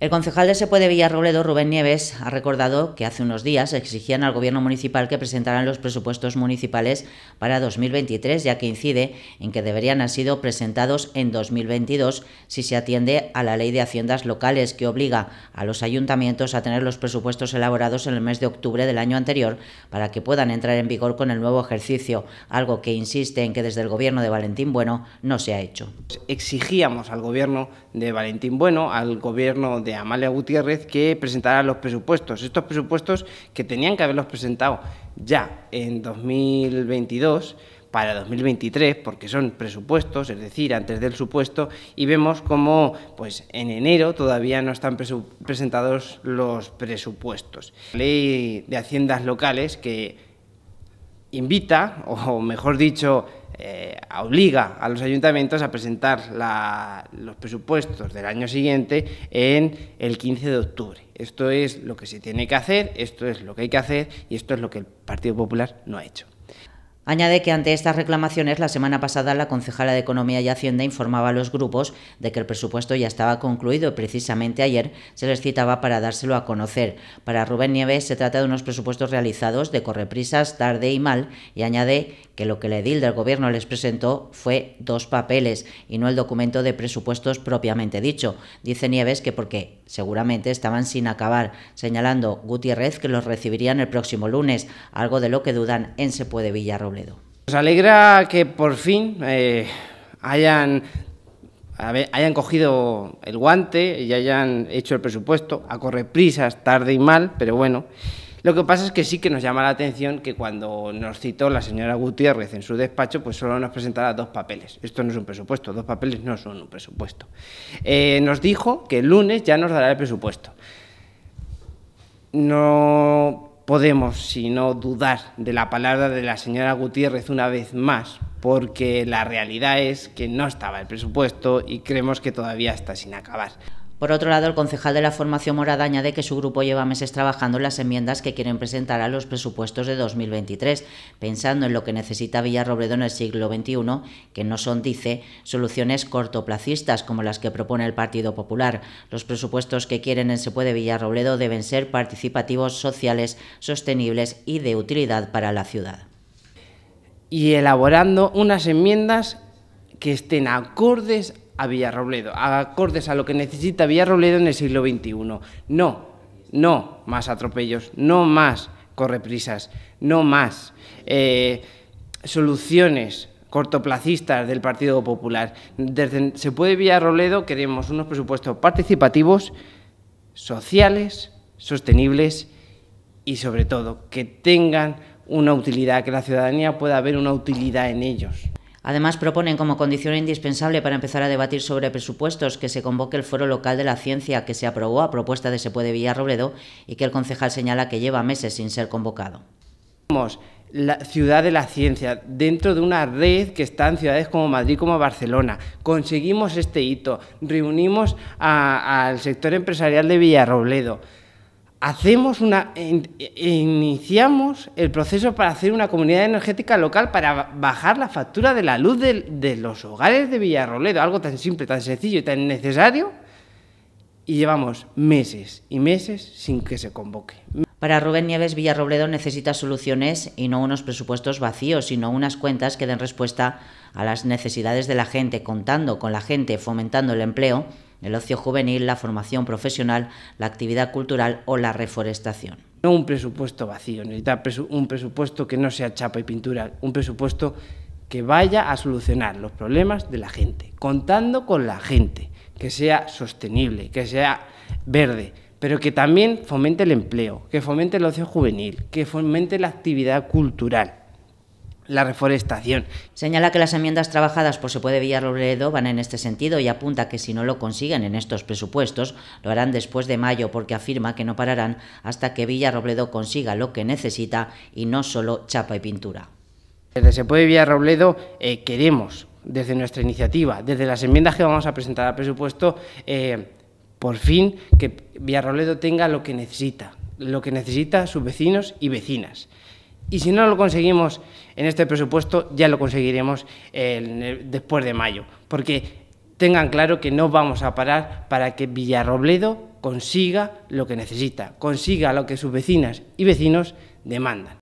El concejal de de Villarrobledo, Rubén Nieves, ha recordado que hace unos días exigían al Gobierno municipal que presentaran los presupuestos municipales para 2023, ya que incide en que deberían haber sido presentados en 2022 si se atiende a la Ley de Haciendas Locales, que obliga a los ayuntamientos a tener los presupuestos elaborados en el mes de octubre del año anterior para que puedan entrar en vigor con el nuevo ejercicio, algo que insiste en que desde el Gobierno de Valentín Bueno no se ha hecho. Exigíamos al Gobierno de Valentín Bueno, al Gobierno de Amalia Gutiérrez que presentará los presupuestos. Estos presupuestos que tenían que haberlos presentado ya en 2022 para 2023, porque son presupuestos, es decir, antes del supuesto, y vemos como pues, en enero todavía no están presentados los presupuestos. La ley de Haciendas Locales que invita, o mejor dicho, eh, obliga a los ayuntamientos a presentar los presupuestos del año siguiente en el 15 de octubre. Esto es lo que se tiene que hacer, esto es lo que hay que hacer y esto es lo que el Partido Popular no ha hecho. Añade que ante estas reclamaciones, la semana pasada la concejala de Economía y Hacienda informaba a los grupos de que el presupuesto ya estaba concluido y precisamente ayer se les citaba para dárselo a conocer. Para Rubén Nieves se trata de unos presupuestos realizados de correprisas, tarde y mal y añade que lo que el edil del gobierno les presentó fue dos papeles y no el documento de presupuestos propiamente dicho. Dice Nieves que porque seguramente estaban sin acabar, señalando Gutiérrez que los recibirían el próximo lunes, algo de lo que dudan en Se puede Villarroble. Nos alegra que por fin eh, hayan, hayan cogido el guante y hayan hecho el presupuesto a correr prisas, tarde y mal, pero bueno. Lo que pasa es que sí que nos llama la atención que cuando nos citó la señora Gutiérrez en su despacho, pues solo nos presentara dos papeles. Esto no es un presupuesto, dos papeles no son un presupuesto. Eh, nos dijo que el lunes ya nos dará el presupuesto. No podemos no dudar de la palabra de la señora Gutiérrez una vez más, porque la realidad es que no estaba el presupuesto y creemos que todavía está sin acabar. Por otro lado, el concejal de la formación morada añade que su grupo lleva meses trabajando en las enmiendas que quieren presentar a los presupuestos de 2023, pensando en lo que necesita Villarrobledo en el siglo XXI, que no son, dice, soluciones cortoplacistas como las que propone el Partido Popular. Los presupuestos que quieren en Se puede Villarrobledo deben ser participativos, sociales, sostenibles y de utilidad para la ciudad. Y elaborando unas enmiendas que estén acordes a Villarrobledo, acordes a lo que necesita Villarrobledo en el siglo XXI. No, no más atropellos, no más correprisas, no más eh, soluciones cortoplacistas del Partido Popular. Desde Se puede Villarrobledo queremos unos presupuestos participativos, sociales, sostenibles y sobre todo que tengan una utilidad, que la ciudadanía pueda ver una utilidad en ellos. Además, proponen como condición indispensable para empezar a debatir sobre presupuestos que se convoque el Foro Local de la Ciencia que se aprobó a propuesta de Sepuede Villarrobledo y que el concejal señala que lleva meses sin ser convocado. Somos la ciudad de la ciencia, dentro de una red que está en ciudades como Madrid, como Barcelona. Conseguimos este hito, reunimos al sector empresarial de Villarrobledo hacemos una iniciamos el proceso para hacer una comunidad energética local para bajar la factura de la luz de, los hogares de Villarrobledo, algo tan simple, tan sencillo y tan necesario, y llevamos meses y meses sin que se convoque. Para Rubén Nieves, Villarrobledo necesita soluciones y no unos presupuestos vacíos, sino unas cuentas que den respuesta a las necesidades de la gente, contando con la gente, fomentando el empleo el ocio juvenil, la formación profesional, la actividad cultural o la reforestación. No un presupuesto vacío, necesita un presupuesto que no sea chapa y pintura, un presupuesto que vaya a solucionar los problemas de la gente, contando con la gente, que sea sostenible, que sea verde, pero que también fomente el empleo, que fomente el ocio juvenil, que fomente la actividad cultural la reforestación. Señala que las enmiendas trabajadas por Se puede Villarrobledo van en este sentido y apunta que si no lo consiguen en estos presupuestos, lo harán después de mayo porque afirma que no pararán hasta que Villarrobledo consiga lo que necesita y no solo chapa y pintura. Desde Se puede Villarrobledo eh, queremos, desde nuestra iniciativa, desde las enmiendas que vamos a presentar al presupuesto, eh, por fin que Villarrobledo tenga lo que necesita, lo que necesita sus vecinos y vecinas. Y si no lo conseguimos en este presupuesto, ya lo conseguiremos después de mayo. Porque tengan claro que no vamos a parar para que Villarrobledo consiga lo que necesita, consiga lo que sus vecinas y vecinos demandan.